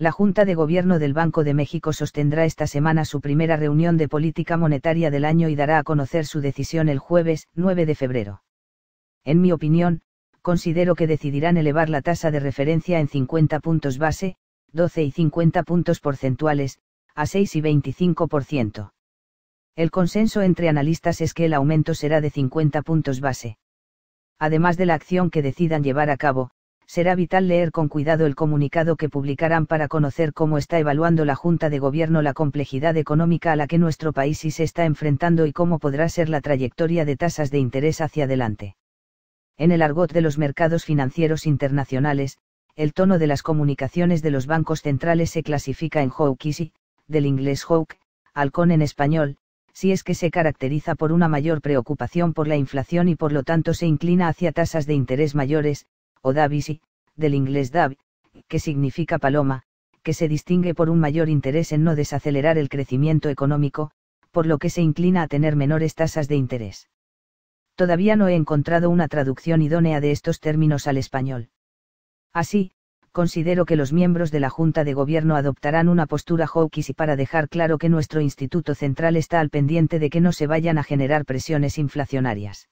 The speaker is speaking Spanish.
La Junta de Gobierno del Banco de México sostendrá esta semana su primera reunión de política monetaria del año y dará a conocer su decisión el jueves 9 de febrero. En mi opinión, considero que decidirán elevar la tasa de referencia en 50 puntos base, 12 y 50 puntos porcentuales, a 6 y 25%. El consenso entre analistas es que el aumento será de 50 puntos base. Además de la acción que decidan llevar a cabo, será vital leer con cuidado el comunicado que publicarán para conocer cómo está evaluando la Junta de Gobierno la complejidad económica a la que nuestro país sí se está enfrentando y cómo podrá ser la trayectoria de tasas de interés hacia adelante. En el argot de los mercados financieros internacionales, el tono de las comunicaciones de los bancos centrales se clasifica en hawkish, del inglés hawk, halcón en español, si es que se caracteriza por una mayor preocupación por la inflación y por lo tanto se inclina hacia tasas de interés mayores, o Davisi, del inglés Dav, que significa paloma, que se distingue por un mayor interés en no desacelerar el crecimiento económico, por lo que se inclina a tener menores tasas de interés. Todavía no he encontrado una traducción idónea de estos términos al español. Así, considero que los miembros de la Junta de Gobierno adoptarán una postura hawkish y para dejar claro que nuestro Instituto Central está al pendiente de que no se vayan a generar presiones inflacionarias.